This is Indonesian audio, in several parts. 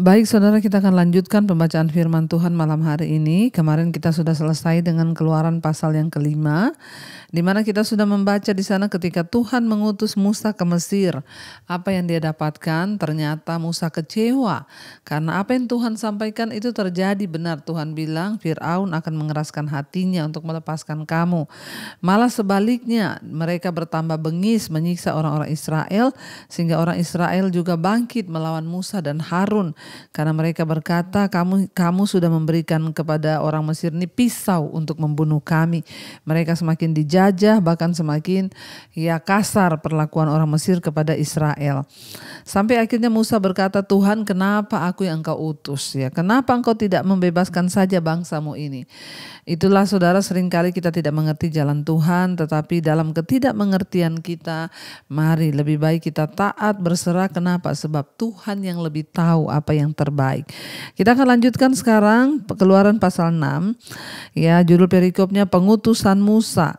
Baik saudara kita akan lanjutkan pembacaan firman Tuhan malam hari ini. Kemarin kita sudah selesai dengan keluaran pasal yang kelima. Di mana kita sudah membaca di sana ketika Tuhan mengutus Musa ke Mesir. Apa yang dia dapatkan ternyata Musa kecewa. Karena apa yang Tuhan sampaikan itu terjadi benar. Tuhan bilang Fir'aun akan mengeraskan hatinya untuk melepaskan kamu. Malah sebaliknya mereka bertambah bengis menyiksa orang-orang Israel. Sehingga orang Israel juga bangkit melawan Musa dan Harun karena mereka berkata kamu kamu sudah memberikan kepada orang Mesir ini pisau untuk membunuh kami. Mereka semakin dijajah bahkan semakin ya kasar perlakuan orang Mesir kepada Israel. Sampai akhirnya Musa berkata, "Tuhan, kenapa aku yang engkau utus ya? Kenapa engkau tidak membebaskan saja bangsamu ini?" Itulah saudara seringkali kita tidak mengerti jalan Tuhan, tetapi dalam ketidakmengertian kita, mari lebih baik kita taat berserah kenapa? Sebab Tuhan yang lebih tahu apa yang yang terbaik. Kita akan lanjutkan sekarang keluaran pasal 6. Ya, judul perikopnya pengutusan Musa.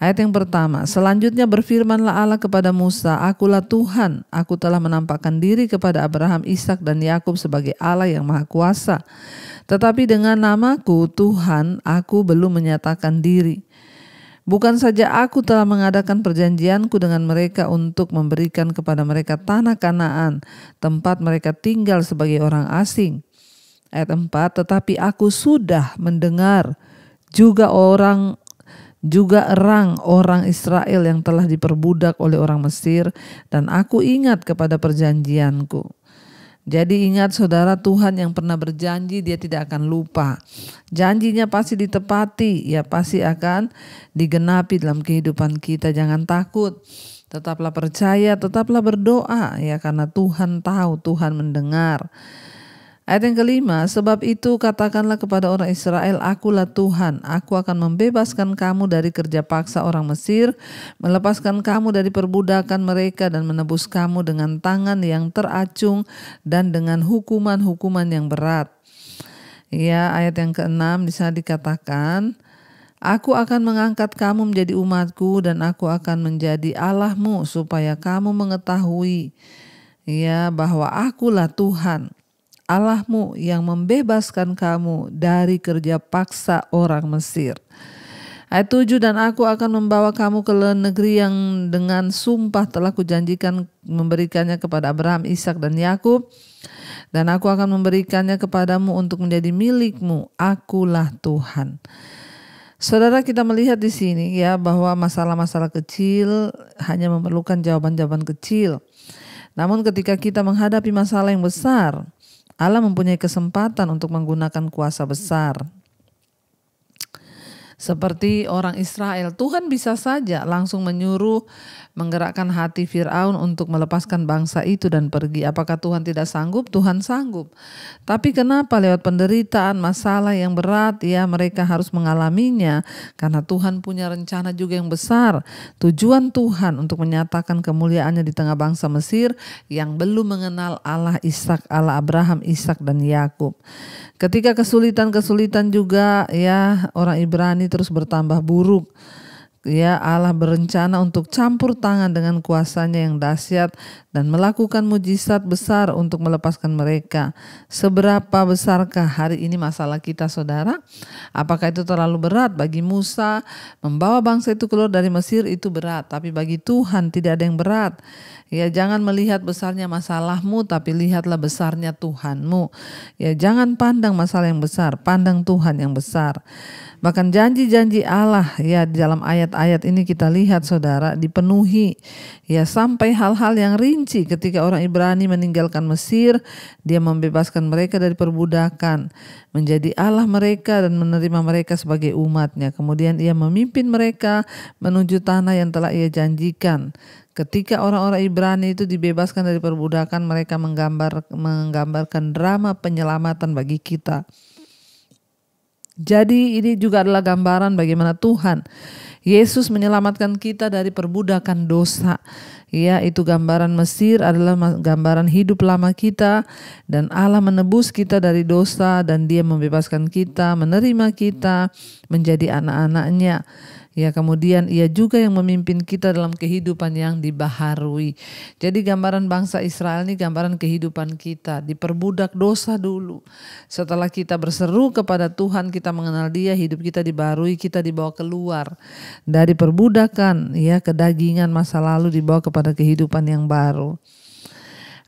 Ayat yang pertama, selanjutnya berfirmanlah Allah kepada Musa, "Akulah Tuhan, aku telah menampakkan diri kepada Abraham, Ishak dan Yakub sebagai Allah yang Maha Kuasa. Tetapi dengan namaku Tuhan, aku belum menyatakan diri." Bukan saja aku telah mengadakan perjanjianku dengan mereka untuk memberikan kepada mereka tanah Kanaan, tempat mereka tinggal sebagai orang asing. Ayat 4, tetapi aku sudah mendengar juga orang juga erang orang Israel yang telah diperbudak oleh orang Mesir dan aku ingat kepada perjanjianku. Jadi ingat saudara Tuhan yang pernah berjanji dia tidak akan lupa. Janjinya pasti ditepati, ya pasti akan digenapi dalam kehidupan kita. Jangan takut. Tetaplah percaya, tetaplah berdoa ya karena Tuhan tahu, Tuhan mendengar. Ayat yang kelima, sebab itu katakanlah kepada orang Israel, akulah Tuhan, aku akan membebaskan kamu dari kerja paksa orang Mesir, melepaskan kamu dari perbudakan mereka dan menebus kamu dengan tangan yang teracung dan dengan hukuman-hukuman yang berat. Ya, ayat yang keenam bisa dikatakan, Aku akan mengangkat kamu menjadi umatku dan aku akan menjadi Allahmu supaya kamu mengetahui ya bahwa akulah Tuhan. Allahmu yang membebaskan kamu dari kerja paksa orang Mesir. Ayat 7 dan aku akan membawa kamu ke negeri yang dengan sumpah telah kujanjikan memberikannya kepada Abraham, Ishak dan Yakub dan aku akan memberikannya kepadamu untuk menjadi milikmu. Akulah Tuhan. Saudara kita melihat di sini ya bahwa masalah-masalah kecil hanya memerlukan jawaban-jawaban kecil. Namun ketika kita menghadapi masalah yang besar, Allah mempunyai kesempatan untuk menggunakan kuasa besar seperti orang Israel, Tuhan bisa saja langsung menyuruh menggerakkan hati Firaun untuk melepaskan bangsa itu dan pergi. Apakah Tuhan tidak sanggup? Tuhan sanggup. Tapi kenapa lewat penderitaan, masalah yang berat ya mereka harus mengalaminya? Karena Tuhan punya rencana juga yang besar. Tujuan Tuhan untuk menyatakan kemuliaannya di tengah bangsa Mesir yang belum mengenal Allah Ishak, Allah Abraham, Ishak dan Yakub. Ketika kesulitan-kesulitan juga ya orang Ibrani terus bertambah buruk. Ya Allah berencana untuk campur tangan dengan kuasanya yang dahsyat dan melakukan mujizat besar untuk melepaskan mereka. Seberapa besarkah hari ini masalah kita saudara? Apakah itu terlalu berat bagi Musa membawa bangsa itu keluar dari Mesir itu berat, tapi bagi Tuhan tidak ada yang berat. Ya jangan melihat besarnya masalahmu tapi lihatlah besarnya Tuhanmu. Ya jangan pandang masalah yang besar, pandang Tuhan yang besar. Bahkan janji-janji Allah ya di dalam ayat-ayat ini kita lihat saudara dipenuhi ya sampai hal-hal yang rinci ketika orang Ibrani meninggalkan Mesir, dia membebaskan mereka dari perbudakan, menjadi Allah mereka dan menerima mereka sebagai umatnya. Kemudian ia memimpin mereka menuju tanah yang telah ia janjikan. Ketika orang-orang Ibrani itu dibebaskan dari perbudakan, mereka menggambar, menggambarkan drama penyelamatan bagi kita. Jadi ini juga adalah gambaran bagaimana Tuhan Yesus menyelamatkan kita dari perbudakan dosa. Ya, itu gambaran Mesir adalah gambaran hidup lama kita dan Allah menebus kita dari dosa dan dia membebaskan kita, menerima kita menjadi anak-anaknya. Ya, kemudian ia juga yang memimpin kita dalam kehidupan yang dibaharui. Jadi gambaran bangsa Israel ini gambaran kehidupan kita, diperbudak dosa dulu. Setelah kita berseru kepada Tuhan, kita mengenal Dia, hidup kita dibaharui, kita dibawa keluar dari perbudakan, ya, kedagingan masa lalu dibawa kepada kehidupan yang baru.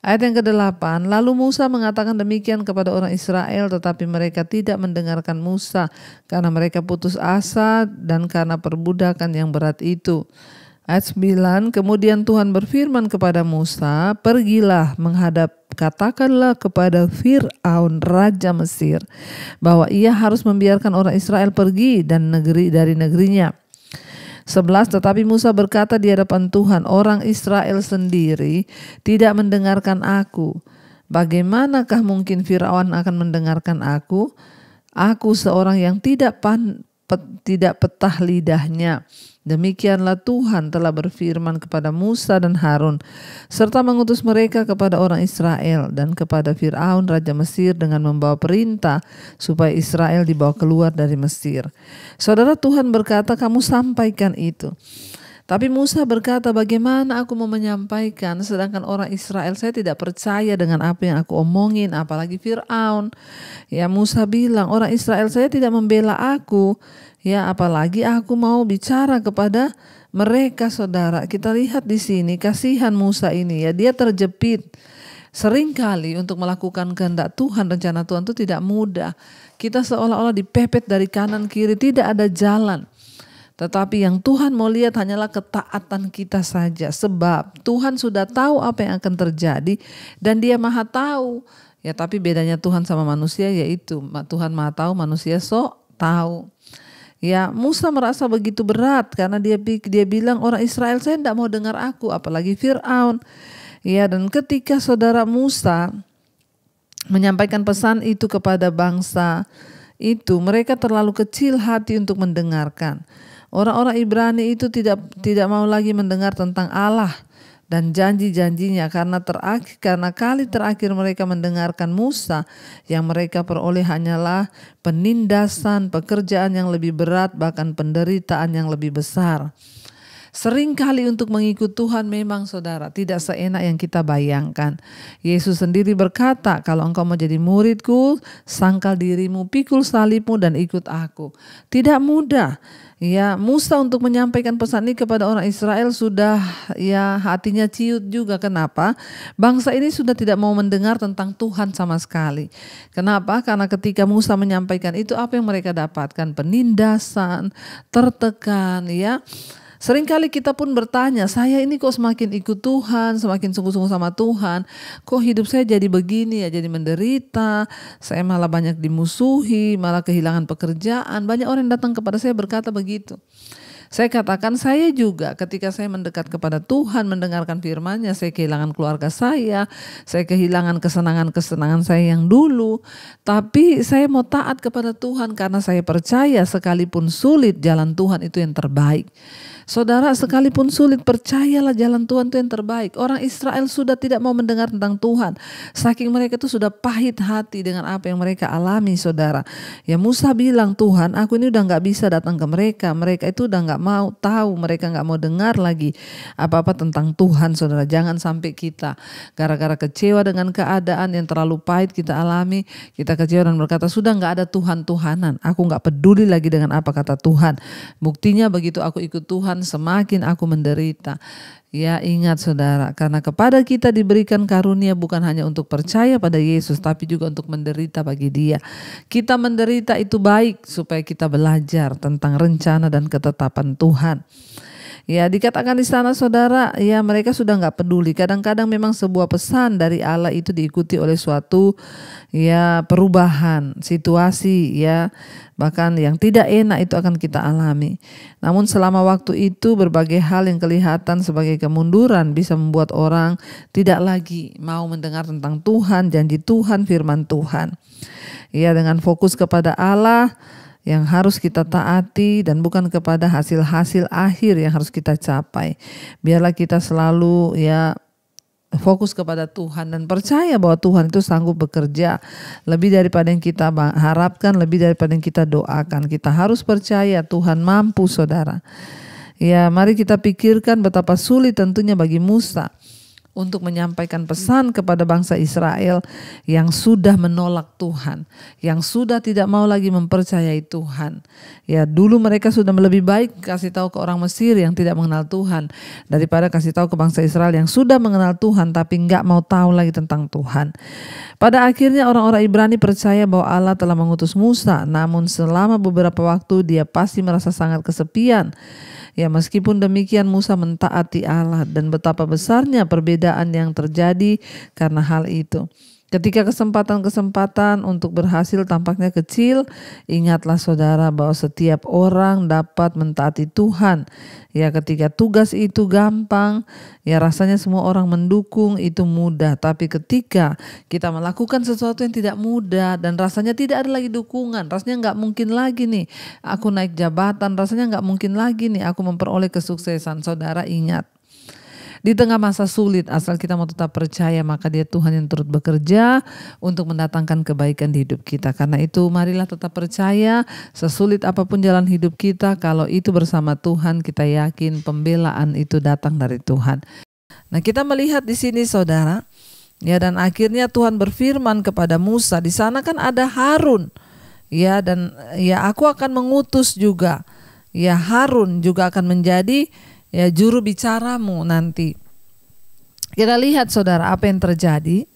Ayat yang ke-8, lalu Musa mengatakan demikian kepada orang Israel tetapi mereka tidak mendengarkan Musa karena mereka putus asa dan karena perbudakan yang berat itu. Ayat 9, kemudian Tuhan berfirman kepada Musa, pergilah menghadap katakanlah kepada Fir'aun raja Mesir bahwa ia harus membiarkan orang Israel pergi dan negeri dari negerinya 11 Tetapi Musa berkata di hadapan Tuhan, orang Israel sendiri tidak mendengarkan aku. Bagaimanakah mungkin Firaun akan mendengarkan aku? Aku seorang yang tidak pan, pet, tidak petah lidahnya Demikianlah Tuhan telah berfirman kepada Musa dan Harun, serta mengutus mereka kepada orang Israel dan kepada Firaun, raja Mesir, dengan membawa perintah supaya Israel dibawa keluar dari Mesir. Saudara, Tuhan berkata, "Kamu sampaikan itu." Tapi Musa berkata, bagaimana aku mau menyampaikan sedangkan orang Israel saya tidak percaya dengan apa yang aku omongin, apalagi Fir'aun. Ya Musa bilang, orang Israel saya tidak membela aku, ya apalagi aku mau bicara kepada mereka saudara. Kita lihat di sini, kasihan Musa ini ya, dia terjepit. Seringkali untuk melakukan kehendak Tuhan, rencana Tuhan itu tidak mudah. Kita seolah-olah dipepet dari kanan kiri, tidak ada jalan. Tetapi yang Tuhan mau lihat hanyalah ketaatan kita saja. Sebab Tuhan sudah tahu apa yang akan terjadi dan dia maha tahu. Ya tapi bedanya Tuhan sama manusia yaitu Tuhan maha tahu, manusia sok tahu. Ya Musa merasa begitu berat karena dia dia bilang orang Israel saya tidak mau dengar aku apalagi Fir'aun. Ya dan ketika saudara Musa menyampaikan pesan itu kepada bangsa itu mereka terlalu kecil hati untuk mendengarkan. Orang-orang Ibrani itu tidak tidak mau lagi mendengar tentang Allah dan janji-janjinya karena terakhir karena kali terakhir mereka mendengarkan Musa yang mereka peroleh hanyalah penindasan, pekerjaan yang lebih berat bahkan penderitaan yang lebih besar. Seringkali untuk mengikut Tuhan memang saudara tidak seenak yang kita bayangkan. Yesus sendiri berkata, kalau engkau mau jadi muridku, sangkal dirimu, pikul salibmu dan ikut aku. Tidak mudah. Ya, Musa untuk menyampaikan pesan ini kepada orang Israel sudah ya hatinya ciut juga. Kenapa? Bangsa ini sudah tidak mau mendengar tentang Tuhan sama sekali. Kenapa? Karena ketika Musa menyampaikan itu apa yang mereka dapatkan? Penindasan, tertekan, ya Seringkali kita pun bertanya, saya ini kok semakin ikut Tuhan, semakin sungguh-sungguh sama Tuhan, kok hidup saya jadi begini ya, jadi menderita, saya malah banyak dimusuhi, malah kehilangan pekerjaan. Banyak orang yang datang kepada saya berkata begitu. Saya katakan saya juga ketika saya mendekat kepada Tuhan, mendengarkan firman-Nya, saya kehilangan keluarga saya, saya kehilangan kesenangan-kesenangan saya yang dulu. Tapi saya mau taat kepada Tuhan karena saya percaya sekalipun sulit jalan Tuhan itu yang terbaik. Saudara sekalipun sulit percayalah jalan Tuhan itu yang terbaik. Orang Israel sudah tidak mau mendengar tentang Tuhan. Saking mereka itu sudah pahit hati dengan apa yang mereka alami saudara. Ya Musa bilang Tuhan aku ini udah nggak bisa datang ke mereka. Mereka itu udah nggak mau tahu. Mereka nggak mau dengar lagi apa-apa tentang Tuhan saudara. Jangan sampai kita gara-gara kecewa dengan keadaan yang terlalu pahit kita alami. Kita kecewa dan berkata sudah nggak ada Tuhan-Tuhanan. Aku nggak peduli lagi dengan apa kata Tuhan. Buktinya begitu aku ikut Tuhan Tuhan semakin aku menderita. Ya ingat saudara, karena kepada kita diberikan karunia bukan hanya untuk percaya pada Yesus, tapi juga untuk menderita bagi dia. Kita menderita itu baik supaya kita belajar tentang rencana dan ketetapan Tuhan. Ya dikatakan di sana saudara, ya mereka sudah nggak peduli. Kadang-kadang memang sebuah pesan dari Allah itu diikuti oleh suatu ya perubahan situasi ya bahkan yang tidak enak itu akan kita alami. Namun selama waktu itu berbagai hal yang kelihatan sebagai kemunduran bisa membuat orang tidak lagi mau mendengar tentang Tuhan, janji Tuhan, firman Tuhan. Ya dengan fokus kepada Allah yang harus kita taati dan bukan kepada hasil-hasil akhir yang harus kita capai. Biarlah kita selalu ya fokus kepada Tuhan dan percaya bahwa Tuhan itu sanggup bekerja lebih daripada yang kita harapkan, lebih daripada yang kita doakan. Kita harus percaya Tuhan mampu, saudara. Ya, mari kita pikirkan betapa sulit tentunya bagi Musa untuk menyampaikan pesan kepada bangsa Israel yang sudah menolak Tuhan, yang sudah tidak mau lagi mempercayai Tuhan. Ya, dulu mereka sudah lebih baik kasih tahu ke orang Mesir yang tidak mengenal Tuhan daripada kasih tahu ke bangsa Israel yang sudah mengenal Tuhan tapi nggak mau tahu lagi tentang Tuhan. Pada akhirnya orang-orang Ibrani percaya bahwa Allah telah mengutus Musa, namun selama beberapa waktu dia pasti merasa sangat kesepian. Ya meskipun demikian Musa mentaati Allah dan betapa besarnya perbedaan yang terjadi karena hal itu. Ketika kesempatan-kesempatan untuk berhasil tampaknya kecil, ingatlah saudara bahwa setiap orang dapat mentaati Tuhan. Ya ketika tugas itu gampang, ya rasanya semua orang mendukung itu mudah. Tapi ketika kita melakukan sesuatu yang tidak mudah dan rasanya tidak ada lagi dukungan, rasanya nggak mungkin lagi nih aku naik jabatan, rasanya nggak mungkin lagi nih aku memperoleh kesuksesan. Saudara ingat, di tengah masa sulit, asal kita mau tetap percaya, maka Dia Tuhan yang turut bekerja untuk mendatangkan kebaikan di hidup kita. Karena itu, marilah tetap percaya, sesulit apapun jalan hidup kita, kalau itu bersama Tuhan, kita yakin pembelaan itu datang dari Tuhan. Nah, kita melihat di sini, saudara, ya, dan akhirnya Tuhan berfirman kepada Musa, "Di sana kan ada Harun." ya dan ya aku akan mengutus juga ya Harun juga akan menjadi ya juru bicaramu nanti. Kita lihat saudara apa yang terjadi.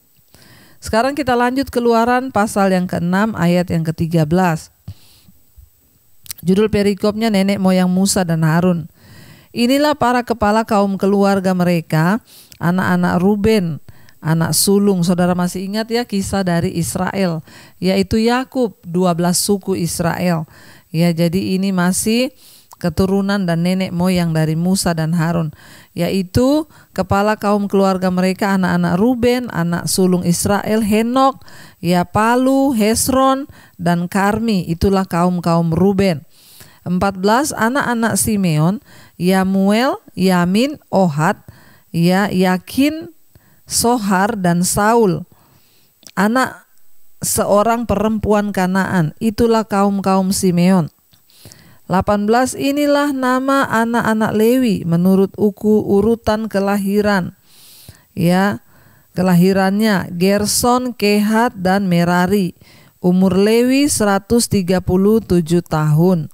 Sekarang kita lanjut keluaran pasal yang ke-6 ayat yang ke-13. Judul perikopnya nenek moyang Musa dan Harun. Inilah para kepala kaum keluarga mereka, anak-anak Ruben, anak sulung. Saudara masih ingat ya kisah dari Israel, yaitu Yakub, 12 suku Israel. Ya, jadi ini masih keturunan dan nenek moyang dari Musa dan Harun, yaitu kepala kaum keluarga mereka anak-anak Ruben, anak sulung Israel, Henok, Palu, Hesron, dan Karmi, itulah kaum-kaum Ruben. 14 anak-anak Simeon, Yamuel, Yamin, Ohad, ya Yakin, Sohar dan Saul. Anak seorang perempuan Kanaan, itulah kaum-kaum Simeon. 18 inilah nama anak-anak Lewi menurut uku urutan kelahiran. Ya, kelahirannya Gerson, Kehat dan Merari. Umur Lewi 137 tahun.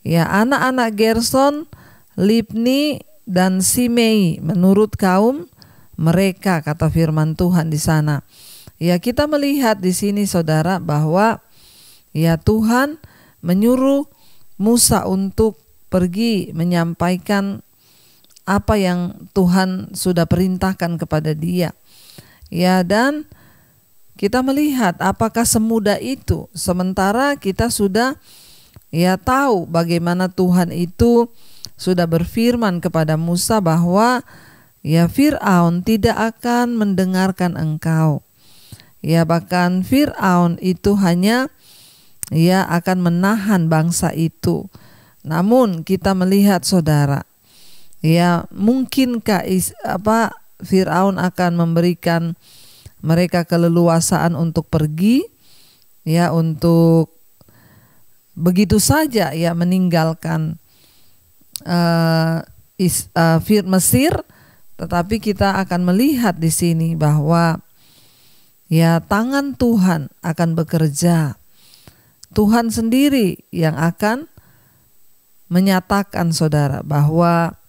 Ya, anak-anak Gerson, Lipni dan Simei menurut kaum mereka kata firman Tuhan di sana. Ya, kita melihat di sini Saudara bahwa ya Tuhan menyuruh Musa untuk pergi menyampaikan apa yang Tuhan sudah perintahkan kepada dia. Ya, dan kita melihat apakah semudah itu sementara kita sudah ya tahu bagaimana Tuhan itu sudah berfirman kepada Musa bahwa ya Firaun tidak akan mendengarkan engkau. Ya bahkan Firaun itu hanya ia akan menahan bangsa itu. Namun kita melihat saudara, ya mungkinkah is, apa Firaun akan memberikan mereka keleluasaan untuk pergi ya untuk begitu saja ya meninggalkan uh, is, uh, Fir Mesir tetapi kita akan melihat di sini bahwa ya tangan Tuhan akan bekerja Tuhan sendiri yang akan menyatakan saudara bahwa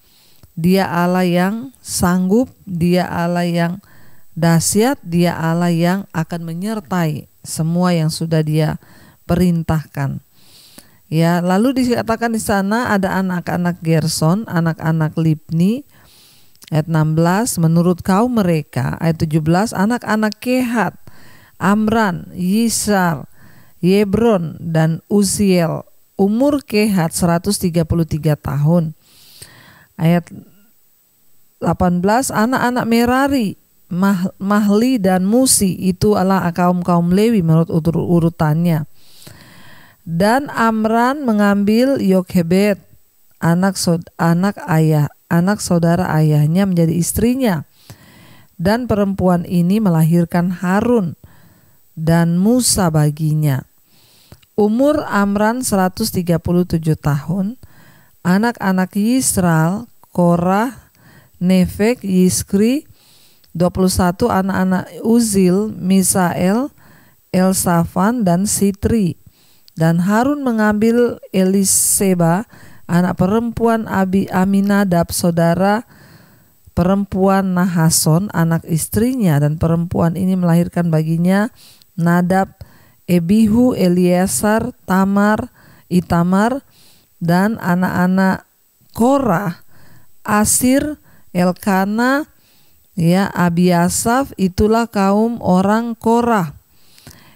dia Allah yang sanggup, dia Allah yang dahsyat, dia Allah yang akan menyertai semua yang sudah dia perintahkan. Ya, lalu dikatakan di sana ada anak-anak Gerson, anak-anak Libni, ayat 16 menurut kaum mereka ayat 17 anak-anak Kehat Amran Yisar Yebron dan Uziel. Umur Kehat 133 tahun. Ayat 18 anak-anak Merari Mah, Mahli dan Musi itu adalah kaum-kaum Lewi menurut urutannya. Dan Amran mengambil Yokhebet anak sod, anak ayah, anak saudara ayahnya menjadi istrinya. Dan perempuan ini melahirkan Harun dan Musa baginya. Umur Amran 137 tahun, anak-anak Yisrael, Korah, Nefek, Yiskri, 21 anak-anak Uzil, Misael, Elsafan, dan Sitri. Dan Harun mengambil Eliseba, anak perempuan Abi Aminadab, saudara perempuan Nahason, anak istrinya, dan perempuan ini melahirkan baginya Nadab, Ebihu, Eliezer, Tamar, Itamar, dan anak-anak Korah, Asir, Elkana, ya Abiasaf, itulah kaum orang Korah.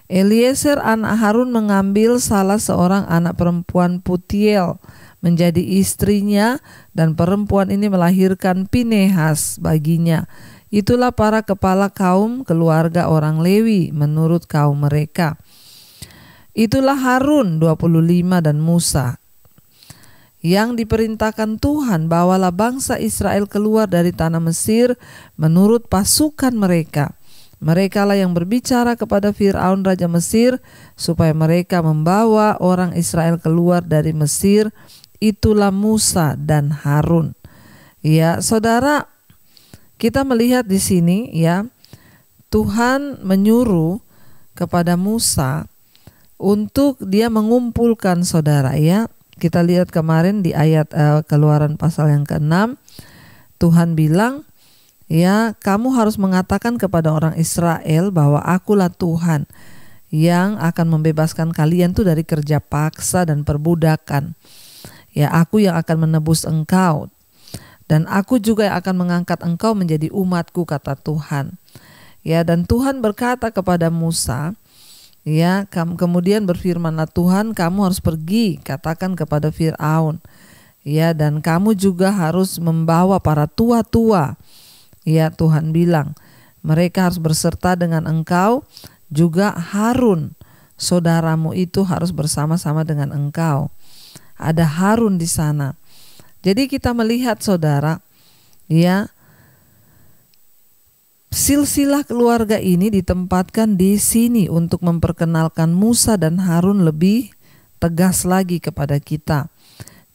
Eliezer anak Harun mengambil salah seorang anak perempuan Putiel menjadi istrinya dan perempuan ini melahirkan Pinehas baginya. Itulah para kepala kaum keluarga orang Lewi menurut kaum mereka. Itulah Harun 25 dan Musa yang diperintahkan Tuhan bawalah bangsa Israel keluar dari tanah Mesir menurut pasukan mereka. Merekalah yang berbicara kepada Firaun raja Mesir supaya mereka membawa orang Israel keluar dari Mesir. Itulah Musa dan Harun. Ya, Saudara, kita melihat di sini ya Tuhan menyuruh kepada Musa untuk dia mengumpulkan saudara ya. Kita lihat kemarin di ayat uh, Keluaran pasal yang ke-6 Tuhan bilang ya kamu harus mengatakan kepada orang Israel bahwa akulah Tuhan yang akan membebaskan kalian tuh dari kerja paksa dan perbudakan. Ya aku yang akan menebus engkau dan aku juga yang akan mengangkat engkau menjadi umatku kata Tuhan. Ya dan Tuhan berkata kepada Musa, Ya, kamu kemudian berfirmanlah Tuhan, kamu harus pergi, katakan kepada Firaun. Ya, dan kamu juga harus membawa para tua-tua. Ya, Tuhan bilang, mereka harus berserta dengan engkau, juga Harun, saudaramu itu harus bersama-sama dengan engkau. Ada Harun di sana. Jadi kita melihat saudara, ya, Silsilah keluarga ini ditempatkan di sini untuk memperkenalkan Musa dan Harun lebih tegas lagi kepada kita.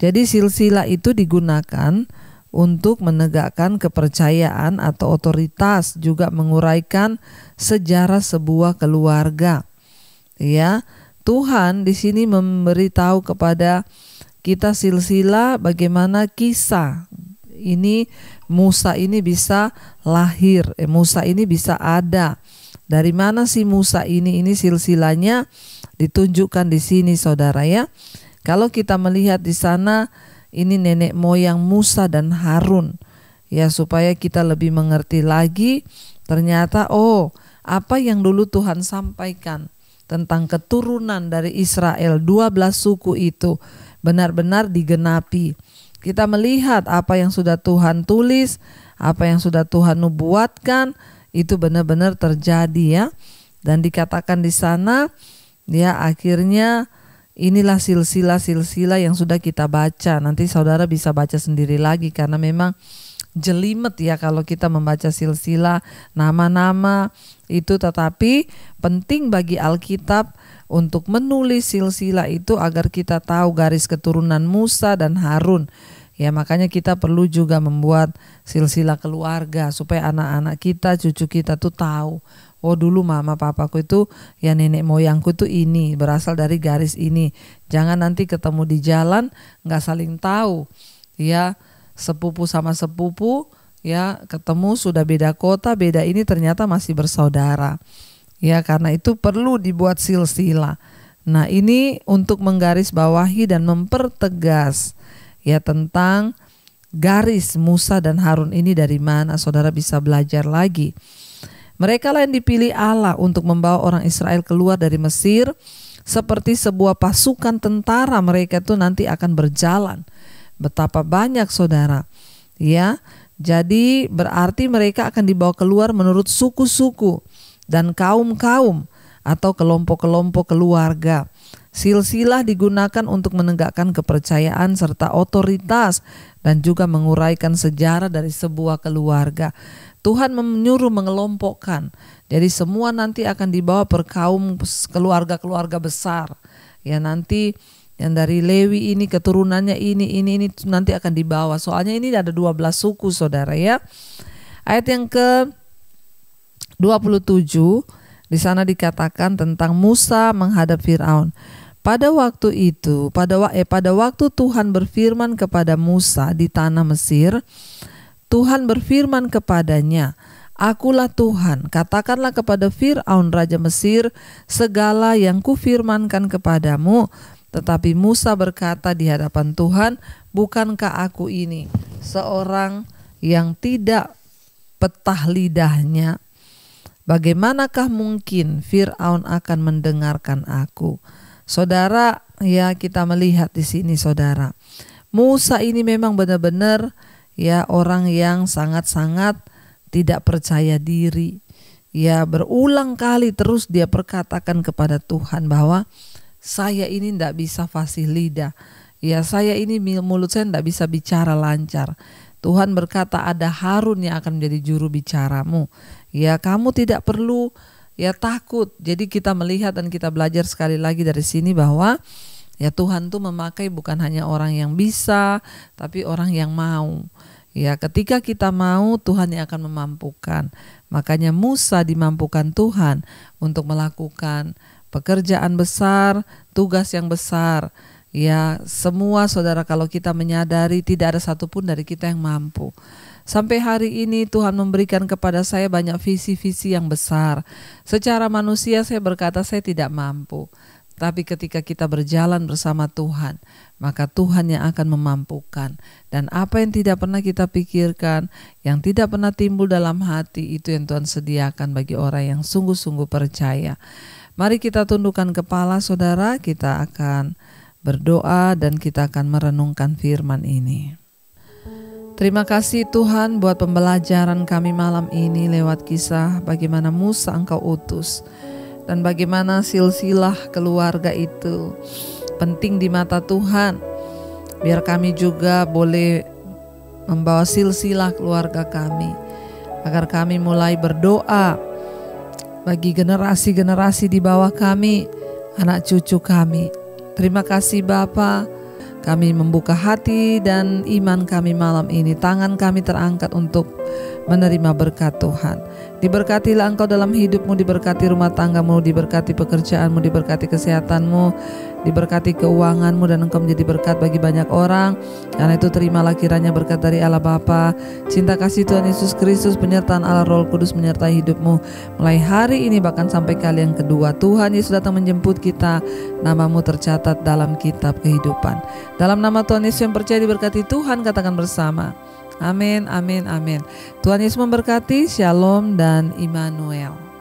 Jadi silsilah itu digunakan untuk menegakkan kepercayaan atau otoritas, juga menguraikan sejarah sebuah keluarga. Ya, Tuhan di sini memberitahu kepada kita silsilah bagaimana kisah ini Musa ini bisa lahir, eh, Musa ini bisa ada. Dari mana si Musa ini? Ini silsilanya ditunjukkan di sini saudara ya. Kalau kita melihat di sana ini nenek moyang Musa dan Harun. Ya supaya kita lebih mengerti lagi ternyata oh apa yang dulu Tuhan sampaikan tentang keturunan dari Israel 12 suku itu benar-benar digenapi kita melihat apa yang sudah Tuhan tulis, apa yang sudah Tuhan nubuatkan itu benar-benar terjadi ya. Dan dikatakan di sana ya akhirnya inilah silsilah-silsilah yang sudah kita baca. Nanti saudara bisa baca sendiri lagi karena memang jelimet ya kalau kita membaca silsilah nama-nama itu tetapi penting bagi Alkitab untuk menulis silsilah itu agar kita tahu garis keturunan Musa dan Harun. Ya makanya kita perlu juga membuat silsilah keluarga supaya anak-anak kita, cucu kita tuh tahu. Oh dulu mama papaku itu ya nenek moyangku itu ini berasal dari garis ini. Jangan nanti ketemu di jalan nggak saling tahu. Ya sepupu sama sepupu ya ketemu sudah beda kota beda ini ternyata masih bersaudara ya karena itu perlu dibuat silsilah nah ini untuk menggaris bawahi dan mempertegas ya tentang garis Musa dan Harun ini dari mana saudara bisa belajar lagi mereka lain dipilih Allah untuk membawa orang Israel keluar dari Mesir seperti sebuah pasukan tentara mereka itu nanti akan berjalan Betapa banyak saudara. Ya. Jadi berarti mereka akan dibawa keluar menurut suku-suku dan kaum-kaum atau kelompok-kelompok keluarga. Silsilah digunakan untuk menegakkan kepercayaan serta otoritas dan juga menguraikan sejarah dari sebuah keluarga. Tuhan menyuruh mengelompokkan. Jadi semua nanti akan dibawa per kaum keluarga-keluarga besar. Ya nanti yang dari Lewi ini keturunannya ini ini ini nanti akan dibawa. Soalnya ini ada 12 suku Saudara ya. Ayat yang ke 27 di sana dikatakan tentang Musa menghadap Firaun. Pada waktu itu, pada eh, pada waktu Tuhan berfirman kepada Musa di tanah Mesir, Tuhan berfirman kepadanya, Akulah Tuhan, katakanlah kepada Fir'aun Raja Mesir, segala yang kufirmankan kepadamu, tetapi Musa berkata di hadapan Tuhan, "Bukankah aku ini seorang yang tidak petah lidahnya? Bagaimanakah mungkin Firaun akan mendengarkan aku?" Saudara, ya kita melihat di sini saudara. Musa ini memang benar-benar ya orang yang sangat-sangat tidak percaya diri. Ya berulang kali terus dia perkatakan kepada Tuhan bahwa saya ini tidak bisa fasih lidah. Ya saya ini mulut saya tidak bisa bicara lancar. Tuhan berkata ada Harun yang akan menjadi juru bicaramu. Ya kamu tidak perlu ya takut. Jadi kita melihat dan kita belajar sekali lagi dari sini bahwa ya Tuhan tuh memakai bukan hanya orang yang bisa, tapi orang yang mau. Ya, ketika kita mau Tuhan yang akan memampukan. Makanya Musa dimampukan Tuhan untuk melakukan pekerjaan besar, tugas yang besar. Ya, semua saudara kalau kita menyadari tidak ada satupun dari kita yang mampu. Sampai hari ini Tuhan memberikan kepada saya banyak visi-visi yang besar. Secara manusia saya berkata saya tidak mampu. Tapi ketika kita berjalan bersama Tuhan, maka Tuhan yang akan memampukan. Dan apa yang tidak pernah kita pikirkan, yang tidak pernah timbul dalam hati, itu yang Tuhan sediakan bagi orang yang sungguh-sungguh percaya. Mari kita tundukkan kepala saudara, kita akan berdoa dan kita akan merenungkan firman ini. Terima kasih Tuhan buat pembelajaran kami malam ini lewat kisah bagaimana Musa engkau utus dan bagaimana silsilah keluarga itu penting di mata Tuhan. Biar kami juga boleh membawa silsilah keluarga kami agar kami mulai berdoa bagi generasi-generasi di bawah kami, anak cucu kami. Terima kasih Bapak kami membuka hati dan iman kami malam ini. Tangan kami terangkat untuk menerima berkat Tuhan. Diberkatilah engkau dalam hidupmu, diberkati rumah tanggamu, diberkati pekerjaanmu, diberkati kesehatanmu, diberkati keuanganmu dan engkau menjadi berkat bagi banyak orang. Karena itu terimalah kiranya berkat dari Allah Bapa, cinta kasih Tuhan Yesus Kristus, penyertaan Allah Roh Kudus menyertai hidupmu mulai hari ini bahkan sampai kali yang kedua. Tuhan Yesus datang menjemput kita, namamu tercatat dalam kitab kehidupan. Dalam nama Tuhan Yesus yang percaya diberkati Tuhan, katakan bersama. Amin, amin, amin. Tuhan Yesus memberkati, Shalom dan Immanuel.